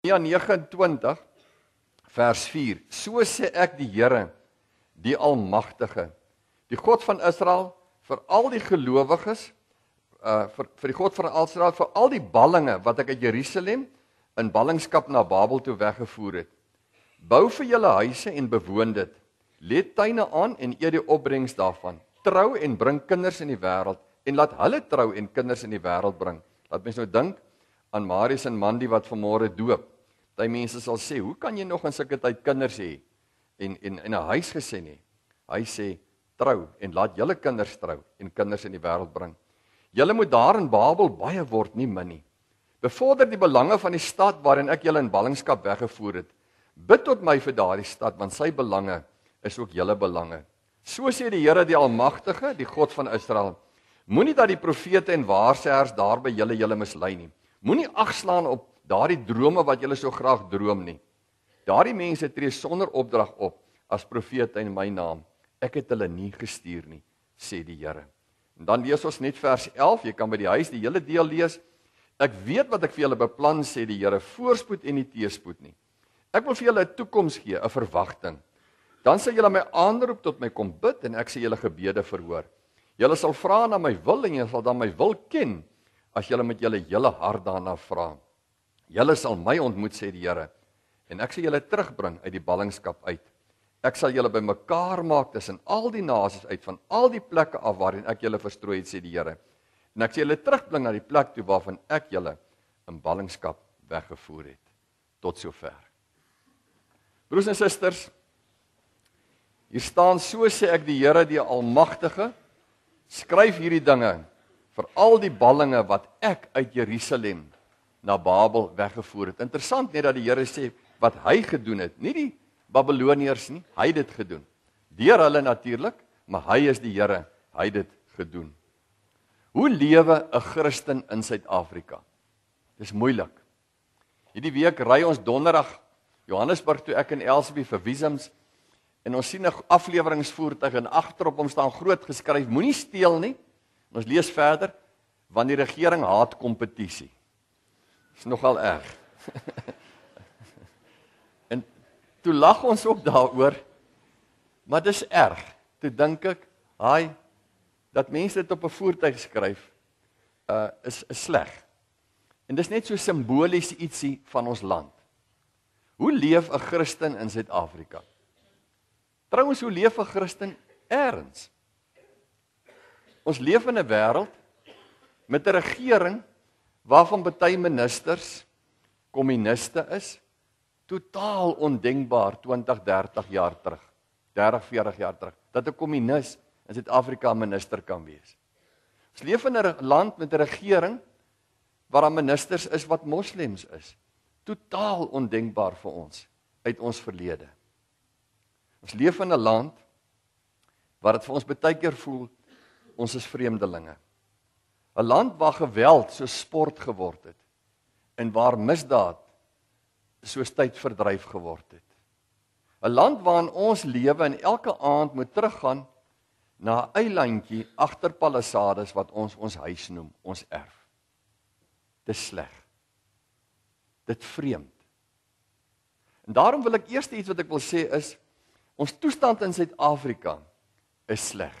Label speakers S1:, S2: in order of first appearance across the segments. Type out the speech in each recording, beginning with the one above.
S1: Jesaja 29 vers 4. So sê ek die Here, die Almagtige, die God van Israel vir al die gelowiges, uh vir vir die God van Israel vir al die ballinge wat ek uit Jerusalem in ballingskap na Babel toe weggevoer het. Bou vir julle huise en bewoon dit. Lê tuine aan en eet die opbrengs daarvan. Trou en bring kinders in die wêreld en laat hulle trou en kinders in die wêreld bring. Laat mense nou dink aan Marius en Mandy wat vanmôre doop. Party mense sal sê, "Hoe kan jy nog in sulke tyd kinders hê en en in 'n huis gesin hê?" Hy sê, "Trou en laat julle kinders trou en kinders in die wêreld bring. Julle moet daar in Babel baie word, nie min nie. Bevorder die belange van die stad waarin ek julle in ballingskap weggevoer het. Bid tot my vir daardie stad, want sy belange is ook julle belange." So sê die Here die Almagtige, die God van Israel, moenie dat die profete en waarsêers daar by julle julle mislei nie. Moenie agslaan op daardie drome wat julle so graag droom nie. Daardie mense tree sonder opdrag op as profete in my naam. Ek het hulle nie gestuur nie, sê die Here. En dan lees ons net vers 11, jy kan by die huis die hele deel lees. Ek weet wat ek vir julle beplan sê die Here, voorspoed en nie teespoed nie. Ek wil vir julle 'n toekoms gee, 'n verwagting. Dan sal julle my aanroep tot my kom bid en ek sal julle gebede verhoor. Julle sal vra na my wil en julle sal dan my wil ken as julle met julle hele hart daarna vra. Julle sal my ontmoet sê die Here en ek sal julle terugbring uit die ballingskap uit. Ek sal julle bymekaar maak tussen al die nasies uit van al die plekke af waarheen ek julle verstrooi het sê die Here. En ek sal julle terugbring na die plek toe waarvan ek julle in ballingskap weggevoer het tot sover. Broers en susters, hier staan so sê ek die Here die Almagtige skryf hierdie dinge vir al die ballinge wat ek uit Jerusalem na Babel weggevoer het. Interessant net dat die Here sê wat hy gedoen het, nie die Babiloniërs nie, hy het dit gedoen. Deur hulle natuurlik, maar hy is die Here, hy het dit gedoen. Hoe lewe 'n Christen in Suid-Afrika? Dis moeilik. Hierdie week ry ons donderdag Johannesburg toe ek en Elsie vir visums en ons sien 'n afleweringsvoertuig en agterop hom staan groot geskryf: Moenie steel nie. Ons lees verder: Want die regering haat kompetisie. Dis nogal erg. en toe lag ons ook daaroor. Maar dis erg. Toe dink ek, "Haai, dat mense dit op 'n voertuig skryf, uh is, is sleg." En dis net so simbolies ietsie van ons land. Hoe leef 'n Christen in Suid-Afrika? Trouens, hoe leef 'n Christen ergens? Ons leef in 'n wêreld met 'n regering waarvan baie ministers kommuniste is, totaal ondenkbaar 20, 30 jaar terug. 30, 40 jaar terug dat 'n kommunis in Suid-Afrika minister kan wees. Ons leef in 'n land met 'n regering waar daar ministers is wat moslems is. Totaal ondenkbaar vir ons uit ons verlede. Ons leef in 'n land waar dit vir ons baie keer voel ons is vreemdelinge. 'n land waar geweld so sport geword het en waar misdaad so tyd verdryf geword het. 'n Land waarin ons lewe en elke aand moet teruggaan na 'n eilandjie agter palissades wat ons ons huis noem, ons erf. Dis sleg. Dit vreemd. En daarom wil ek eers iets wat ek wil sê is ons toestand in Suid-Afrika is sleg.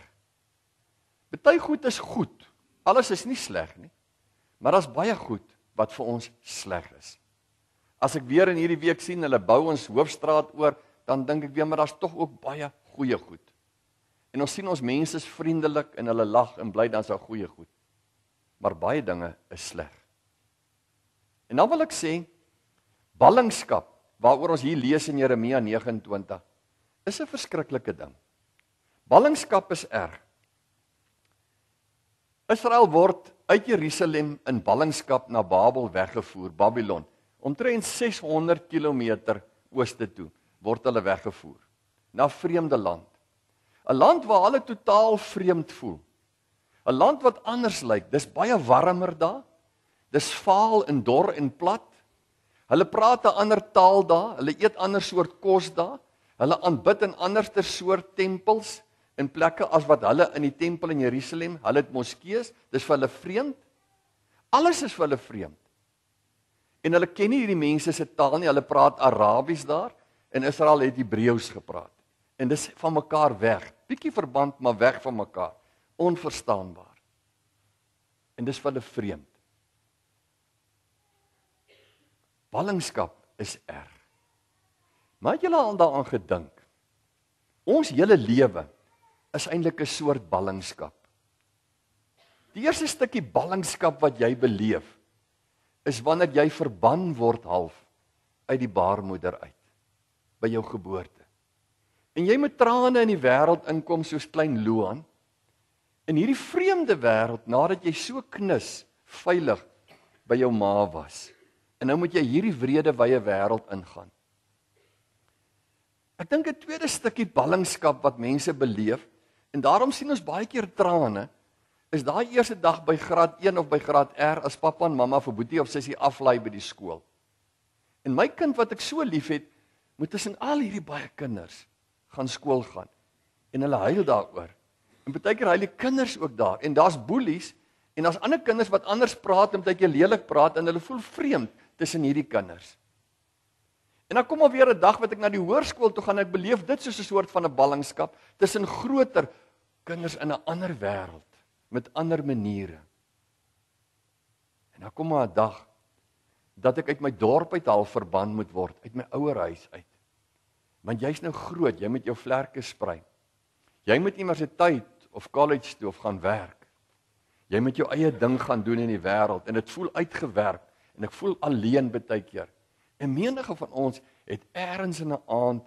S1: Party goed is goed. Alles is nie sleg nie. Maar daar's baie goed wat vir ons sleg is. As ek weer in hierdie week sien hulle bou ons hoofstraat oor, dan dink ek weer maar daar's tog ook baie goeie goed. En ons sien ons mense is vriendelik en hulle lag en bly dan so goeie goed. Maar baie dinge is sleg. En dan wil ek sê ballingskap waaroor ons hier lees in Jeremia 29 is 'n verskriklike ding. Ballingskap is erg. Israel word uit Jerusalem in ballingskap na Babel weggevoer, Babylon. Omtrent 600 km ooste toe word hulle weggevoer na vreemde land. 'n Land waar hulle totaal vreemd voel. 'n Land wat anders lyk. Dis baie warmer daar. Dis vaal en dor en plat. Hulle praat 'n ander taal daar, hulle eet ander soort kos daar, hulle aanbid in anderste soort tempels in plekke as wat hulle in die tempel in Jerusalem, hulle het moskeeë, dis vir hulle vreemd. Alles is vir hulle vreemd. En hulle ken nie hierdie mense se taal nie. Hulle praat Arabies daar en Israel het Hebreëus gepraat. En dis van mekaar weg. Bietjie verband, maar weg van mekaar. Onverstaanbaar. En dis vir hulle vreemd. Ballingskap is erg. Maak julle al daaraan gedink. Ons hele lewe is eintlik 'n soort ballingskap. Die eerste stukkie ballingskap wat jy beleef is wanneer jy verban word half uit die baarmoeder uit by jou geboorte. En jy moet trane in die wêreld inkom soos klein Loan in hierdie vreemde wêreld nadat jy so knus veilig by jou ma was. En nou moet jy hierdie wrede wye wêreld ingaan. Ek dink 'n tweede stukkie ballingskap wat mense beleef En daarom sien ons baie keer trane is daai eerste dag by graad 1 of by graad R as pappa en mamma vir Boetie of Sissie aflei by die skool. En my kind wat ek so liefhet, moet tussen al hierdie baie kinders gaan skool gaan. En hulle huil daaroor. En baie keer huil die kinders ook daar en daar's boelies en daar's ander kinders wat anders praat en baie keer lelik praat en hulle voel vreemd tussen hierdie kinders. En dan kom alweer 'n dag wat ek na die hoërskool toe gaan en ek beleef dit soos 'n soort van 'n ballingskap tussen groter, kinders in 'n ander wêreld met ander maniere. En dan kom maar 'n dag dat ek uit my dorp uit half verban moet word, uit my ouerhuis uit. Want jy's nou groot, jy moet jou vlerke sprei. Jy moet universiteit of college toe of gaan werk. Jy moet jou eie ding gaan doen in die wêreld en dit voel uitgewerk en ek voel alleen baie keer. En menige van ons het eers in 'n aand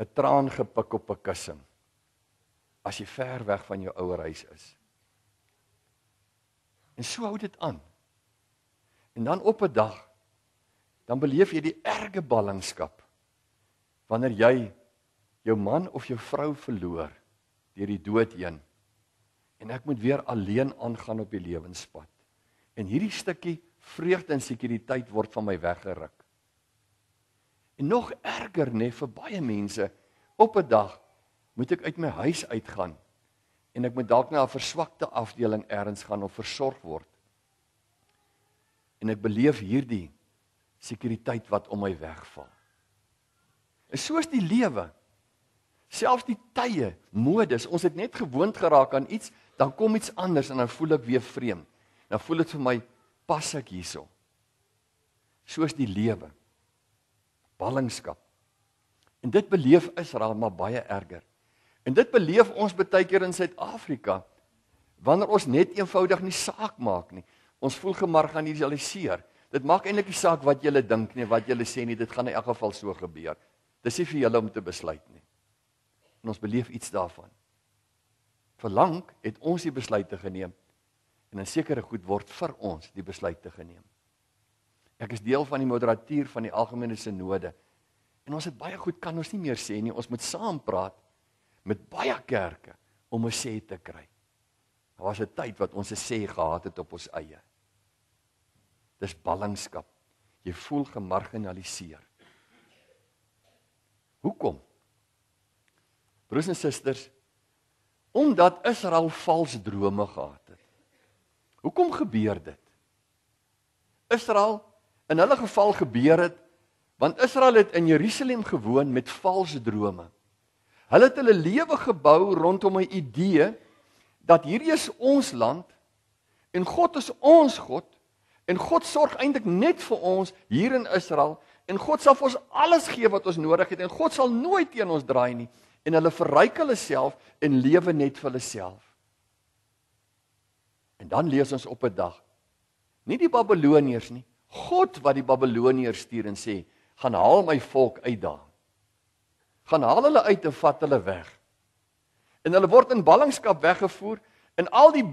S1: 'n traan gepik op 'n kussing as jy ver weg van jou ouer huis is. En so hou dit aan. En dan op 'n dag dan beleef jy die erge ballingskap wanneer jy jou man of jou vrou verloor deur die dood heen. En ek moet weer alleen aangaan op die lewenspad. En hierdie stukkie vreugde en sekuriteit word van my weggeruk. En nog erger nê nee, vir baie mense op 'n dag moet ek uit my huis uitgaan en ek moet dalk na 'n verswakte afdeling ergens gaan of versorg word. En ek beleef hierdie sekuriteit wat om my wegval. Is soos die lewe. Selfs die tye, modes, ons het net gewoond geraak aan iets, dan kom iets anders en dan voel ek weer vreemd. Dan voel dit vir my pas ek hierso. Soos die lewe. Ballingskap. En dit beleef Israel maar baie erger. En dit beleef ons baie keer in Suid-Afrika wanneer ons net eenvoudig nie saak maak nie. Ons voel gemarginaliseer. Dit maak eintlik nie saak wat jy dink nie, wat jy sê nie, dit gaan in elk geval so gebeur. Dis nie vir julle om te besluit nie. En ons beleef iets daarvan. Verlang het ons die besluite geneem en 'n sekere goed word vir ons die besluite geneem. Ek is deel van die moderatuur van die algemene sinode en ons het baie goed kan ons nie meer sê nie, ons moet saam praat met baie kerke om 'n sê te kry. Daar was 'n tyd wat ons 'n sê gehad het op ons eie. Dis ballingskap. Jy voel gemarginaliseer. Hoekom? Broers en susters, omdat Israel vals drome gehad het. Hoekom gebeur dit? Israel in hulle geval gebeur dit want Israel het in Jerusalem gewoon met valse drome. Hulle het hulle lewe gebou rondom 'n idee dat hier is ons land en God is ons God en God sorg eintlik net vir ons hier in Israel en God sal vir ons alles gee wat ons nodig het en God sal nooit teen ons draai nie en hulle verryk hulle self en lewe net vir hulle self. En dan lees ons op 'n dag nie die Babiloniërs nie, God wat die Babiloniërs stuur en sê: "Gaan haal my volk uit daar." gaan haal hulle uit en vat hulle weg. En hulle word in ballingskap weggevoer en al die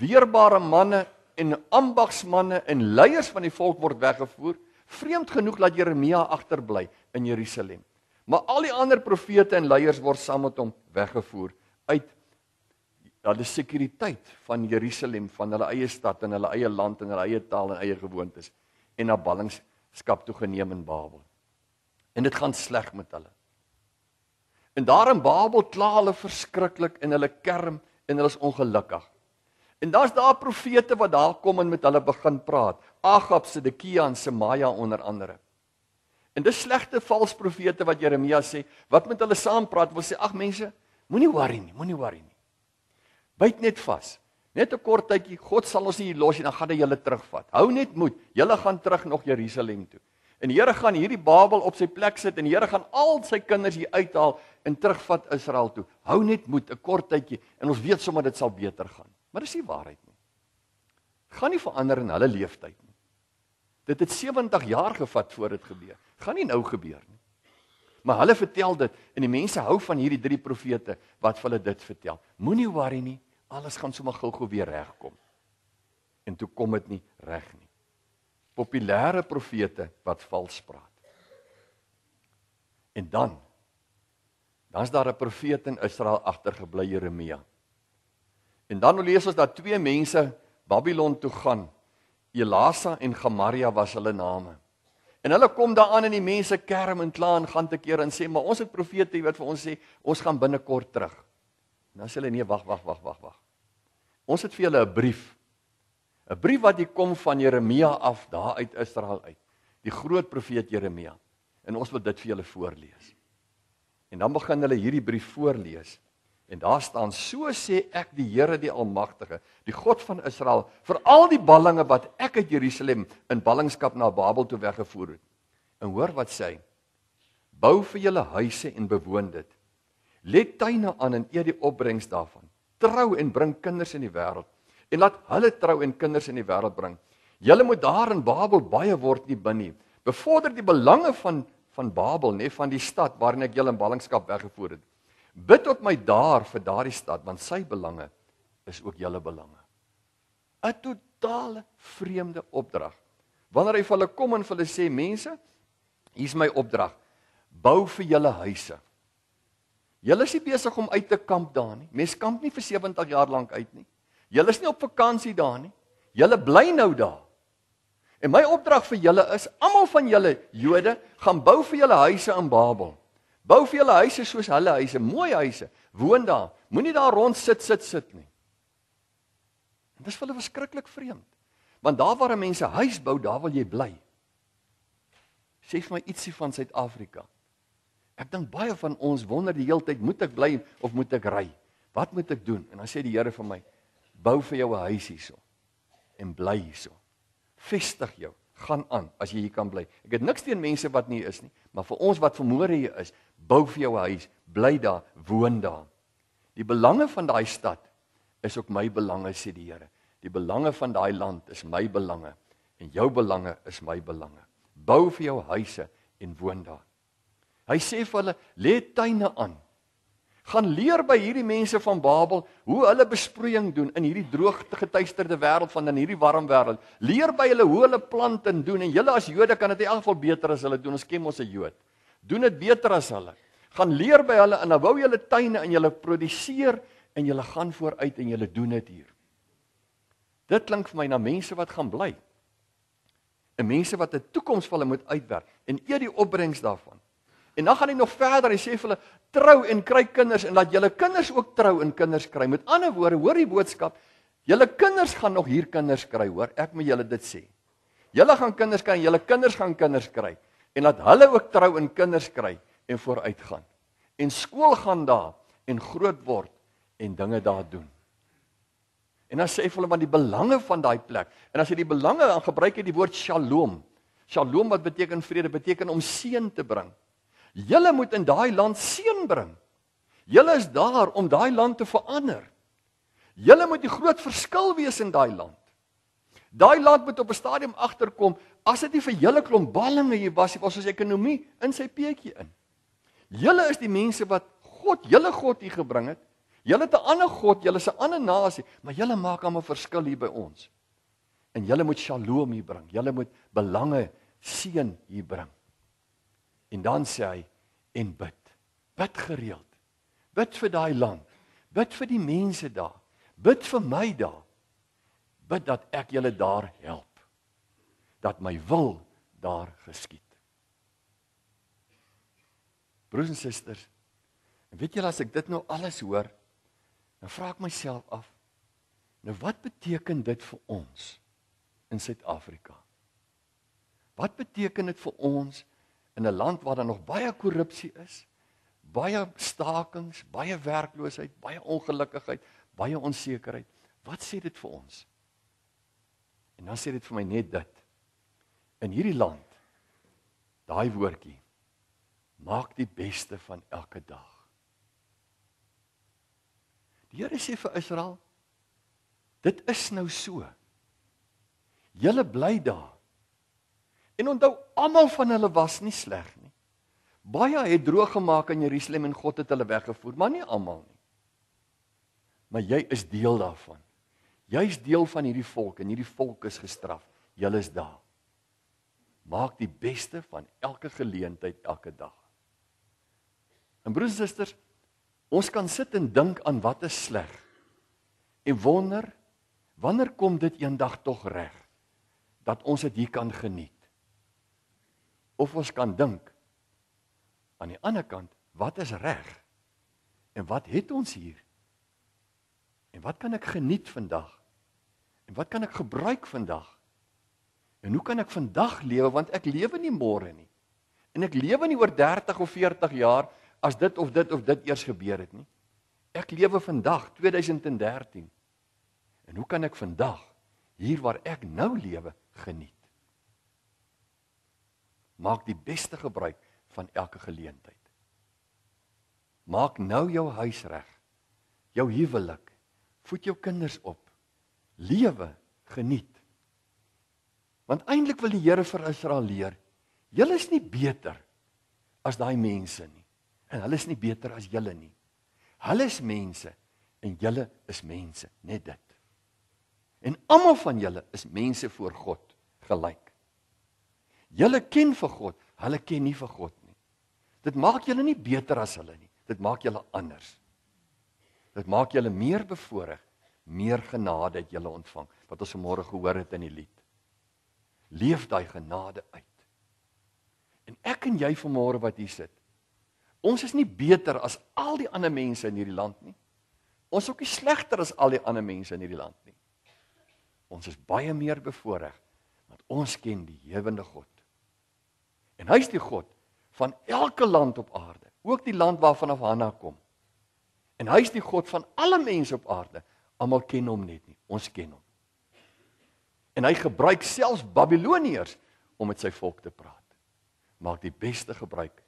S1: weerbare manne en ambagsmanne en leiers van die volk word weggevoer. Vreemd genoeg laat Jeremia agterbly in Jerusalem. Maar al die ander profete en leiers word saam met hom weggevoer uit hulle sekuriteit van Jerusalem, van hulle eie stad en hulle eie land en hulle eie taal en eie gewoontes en na ballingskap toegeneem in Babel. En dit gaan sleg met hulle. En daar in Babel kla hulle verskriklik en hulle kerm en hulle is ongelukkig. En daar's daar profete wat daar kom en met hulle begin praat. Agab, Sedekia en Semaja onder andere. En dis slegte valse profete wat Jeremia sê, wat met hulle saam praat, wil sê ag mense, moenie worry nie, moenie worry nie. Byt net vas. Net 'n kort tydjie, God sal ons nie los nie, dan gaan hy julle terugvat. Hou net moed. Julle gaan terug nog Jerusalem toe. En die Here gaan hierdie Babel op sy plek sit en die Here gaan al sy kinders hier uithaal en terugvat Israel toe. Hou net moed 'n kort tydjie en ons weet sommer dit sal beter gaan. Maar dis nie waarheid nie. Gaan nie verander in hulle lewenstyd nie. Dit het 70 jaar gevat voor dit gebeur. Gaan nie nou gebeur nie. Maar hulle vertel dit en die mense hou van hierdie drie profete wat vir hulle dit vertel. Moenie worry nie, alles gaan sommer gou-gou weer regkom. En toe kom dit nie reg nie. Populêre profete wat vals praat. En dan Dan's daar 'n profeet in Israel agtergebly Jeremia. En dan lees ons dat twee mense Babylon toe gaan. Elasa en Gamaria was hulle name. En hulle kom daaraan en die mense kerm en kla en gaan te keer en sê, "Maar ons het profete wat vir ons sê ons gaan binnekort terug." En dan sê hulle, "Nee, wag, wag, wag, wag, wag. Ons het vir julle 'n brief. 'n Brief wat hier kom van Jeremia af daar uit Israel uit. Die groot profeet Jeremia. En ons wil dit vir julle voorlees." En dan begin hulle hierdie brief voorlees. En daar staan: "So sê ek die Here die Almagtige, die God van Israel, vir al die ballinge wat ek uit Jerusalem in ballingskap na Babel toe weggevoer het." En hoor wat sê hy: "Bou vir julle huise en bewoon dit. Let tuine aan en eet die opbrengs daarvan. Trou en bring kinders in die wêreld en laat hulle trou en kinders in die wêreld bring. Julle moet daar in Babel baie word nie binne. Bevorder die belange van van Babel, nê, nee, van die stad waarin ek julle in ballingskap weggevoer het. Bid tot my daar vir daardie stad, want sy belange is ook julle belange. 'n Totale vreemde opdrag. Wanneer hy vir hulle kom en vir hulle sê, mense, hier's my opdrag. Bou vir julle huise. Julle is nie besig om uit te kamp daar nie. Mens kamp nie vir 70 jaar lank uit nie. Julle is nie op vakansie daar nie. Julle bly nou daar. En my opdrag vir julle is almal van julle Jode gaan bou vir julle huise in Babel. Bou vir julle huise soos hulle huise, mooi huise, woon daar. Moenie daar rond sit sit sit nie. En dis vir hulle verskriklik vreemd. Want daar waar mense huis bou, daar wil jy bly. Sê vir my ietsie van Suid-Afrika. Ek dink baie van ons wonder die hele tyd, moet ek bly of moet ek ry? Wat moet ek doen? En dan sê die Here vir my, bou vir jou 'n huis hierso en bly hierso. Vestig jou. Gaan aan as jy hier kan bly. Ek het niks teen mense wat nie is nie, maar vir ons wat vermoere hier is, bou vir jou 'n huis, bly daar, woon daar. Die belange van daai stad is ook my belange sê die Here. Die belange van daai land is my belange en jou belange is my belange. Bou vir jou huise en woon daar. Hy sê vir hulle, lê tuine aan gaan leer by hierdie mense van Babel hoe hulle besproeiing doen in hierdie droogte getuisterde wêreld van in hierdie warm wêreld. Leer by hulle hoe hulle plante doen en julle as Jode kan dit in elk geval beter as hulle doen. Ons ken mos 'n Jood. Doen dit beter as hulle. Gaan leer by hulle en dan bou julle tuine en julle produseer en julle gaan vooruit en julle doen dit hier. Dit klink vir my na mense wat gaan bly. 'n Mense wat 'n toekoms vir hulle moet uitwerk en eet die opbrengs daarvan. En dan gaan hy nog verder. Hy sê vir hulle: "Trou en kry kinders en laat julle kinders ook trou en kinders kry." Met ander woorde, hoor die boodskap. Julle kinders gaan nog hier kinders kry, hoor. Ek moet julle dit sê. Julle gaan kinders kry, julle kinders gaan kinders kry en laat hulle ook trou en kinders kry en vooruitgaan. En skool gaan daar en groot word en dinge daar doen. En dan sê hy vir hulle van die belange van daai plek. En as jy die belange aan gebruik het die woord Shalom. Shalom wat beteken vrede, beteken om seën te bring. Julle moet in daai land seën bring. Julle is daar om daai land te verander. Julle moet die groot verskil wees in daai land. Daai land moet op 'n stadium agterkom as dit nie vir julle klomp ballinge hier was nie, was ons ekonomie in sy peetjie in. Julle is die mense wat God, julle God hier gebring het. Julle het 'n ander God, julle is 'n ander nasie, maar julle maak almal verskil hier by ons. En julle moet shalom hier bring. Julle moet belange seën hier bring. En dan sê hy en bid. Bid gereeld. Bid vir daai land. Bid vir die mense daar. Bid vir my daar. Bid dat ek julle daar help. Dat my wil daar geskied. Broers en susters, weet julle as ek dit nou alles hoor, dan vra ek myself af, nou wat beteken dit vir ons in Suid-Afrika? Wat beteken dit vir ons? in 'n land waar daar nog baie korrupsie is, baie stakings, baie werkloosheid, baie ongelukkigheid, baie onsekerheid. Wat sê dit vir ons? En dan sê dit vir my net dat in hierdie land daai woordjie maak die beste van elke dag. Die Here sê vir Israel, dit is nou so. Julle bly daar En onthou, almal van hulle was nie sleg nie. Baie het droog gemaak in Jerusalem en God het hulle weggevoer, maar nie almal nie. Maar jy is deel daarvan. Jy's deel van hierdie volk en hierdie volk is gestraf. Jy is daar. Maak die beste van elke geleentheid elke dag. En broers en susters, ons kan sit en dink aan wat is sleg en wonder wanneer kom dit eendag tog reg dat ons dit hier kan geniet of ons kan dink aan die ander kant wat is reg en wat het ons hier en wat kan ek geniet vandag en wat kan ek gebruik vandag en hoe kan ek vandag lewe want ek lewe nie môre nie en ek lewe nie oor 30 of 40 jaar as dit of dit of dit eers gebeur het nie ek lewe vandag 2013 en hoe kan ek vandag hier waar ek nou lewe geniet Maak die beste gebruik van elke geleentheid. Maak nou jou huis reg. Jou huwelik. Voed jou kinders op. Lewe, geniet. Want eintlik wil die Here vir Israel leer, julle is nie beter as daai mense nie. En hulle is nie beter as julle nie. Hulle is mense en julle is mense, net dit. En almal van julle is mense voor God gelyk. Julle ken vir God, hulle ken nie vir God nie. Dit maak julle nie beter as hulle nie. Dit maak julle anders. Dit maak julle meer bevoorreg, meer genade het julle ontvang wat ons vanmôre gehoor het in die lied. Leef daai genade uit. En ek en jy vanmôre wat hier sit, ons is nie beter as al die ander mense in hierdie land nie. Ons is ook nie slegter as al die ander mense in hierdie land nie. Ons is baie meer bevoorreg want ons ken die lewende God En hy's die God van elke land op aarde, ook die land waarvan af Hanna kom. En hy's die God van alle mense op aarde. Almal ken hom net nie. Ons ken hom. En hy gebruik selfs Babiloniërs om met sy volk te praat. Maak die beste gebruik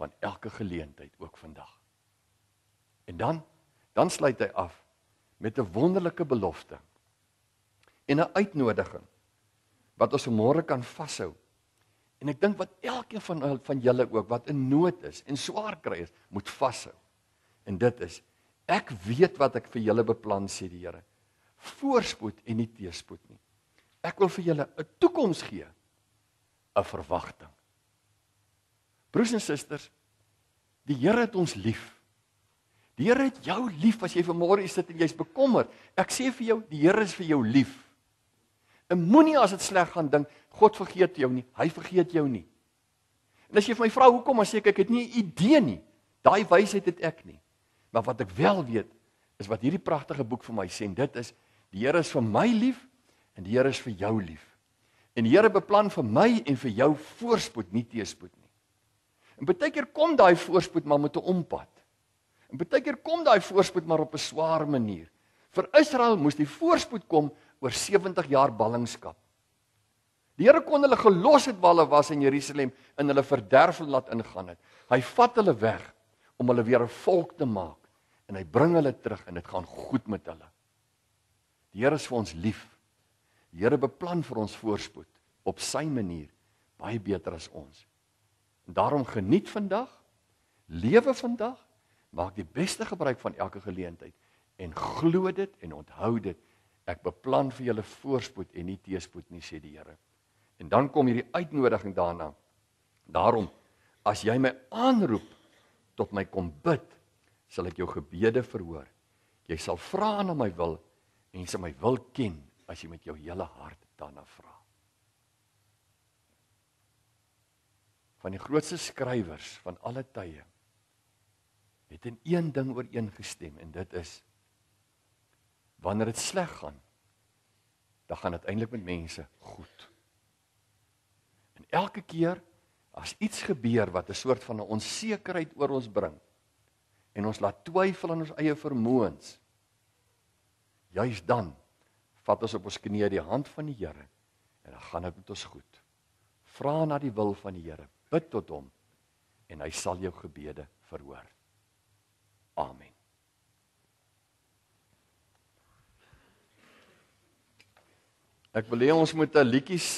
S1: van elke geleentheid ook vandag. En dan dan sluit hy af met 'n wonderlike belofte en 'n uitnodiging wat ons môre kan vashou En ek dink wat elkeen van van julle ook wat in nood is en swaar kry is, moet vashou. En dit is ek weet wat ek vir julle beplan sê die Here. Voorspoed en nie teespoed nie. Ek wil vir julle 'n toekoms gee, 'n verwagting. Broers en susters, die Here het ons lief. Die Here het jou lief as jy vanmôre sit en jy's bekommerd. Ek sê vir jou, die Here is vir jou lief. En moenie as dit sleg gaan dink, God vergeet jou nie. Hy vergeet jou nie. En as jy vir my vra hoekom, dan sê ek ek het nie 'n idee nie. Daai wysheid het ek nie. Maar wat ek wel weet is wat hierdie pragtige boek vir my sê en dit is die Here is vir my lief en die Here is vir jou lief. En die Here beplan vir my en vir jou voorspoed, nie teëspoed nie. En baie keer kom daai voorspoed maar met 'n ompad. En baie keer kom daai voorspoed maar op 'n swaar manier. Vir Israel moes die voorspoed kom oor 70 jaar ballingskap. Die Here kon hulle gelos het waar hulle was in Jerusalem en hulle verderf laat ingaan het. Hy vat hulle weg om hulle weer 'n volk te maak en hy bring hulle terug en dit gaan goed met hulle. Die Here is vir ons lief. Die Here beplan vir ons voorspoed op sy manier baie beter as ons. En daarom geniet vandag, lewe vandag, maak die beste gebruik van elke geleentheid en glo dit en onthou dit Ek beplan vir julle voorspoed en nie teëspoed nie, sê die Here. En dan kom hierdie uitnodiging daarna. Daarom as jy my aanroep tot my kom bid, sal ek jou gebede verhoor. Jy sal vra na my wil en sy my wil ken as jy met jou hele hart daarna vra. Van die grootste skrywers van alle tye het in een ding ooreengestem en dit is wanneer dit sleg gaan, dan gaan dit eintlik met mense goed. En elke keer as iets gebeur wat 'n soort van 'n onsekerheid oor ons bring en ons laat twyfel aan ons eie vermoëns, juis dan vat ons op ons knieë die hand van die Here en dan gaan dit met ons goed. Vra na die wil van die Here, bid tot hom en hy sal jou gebede verhoor. Amen. Ek wil hê ons moet 'n liedjie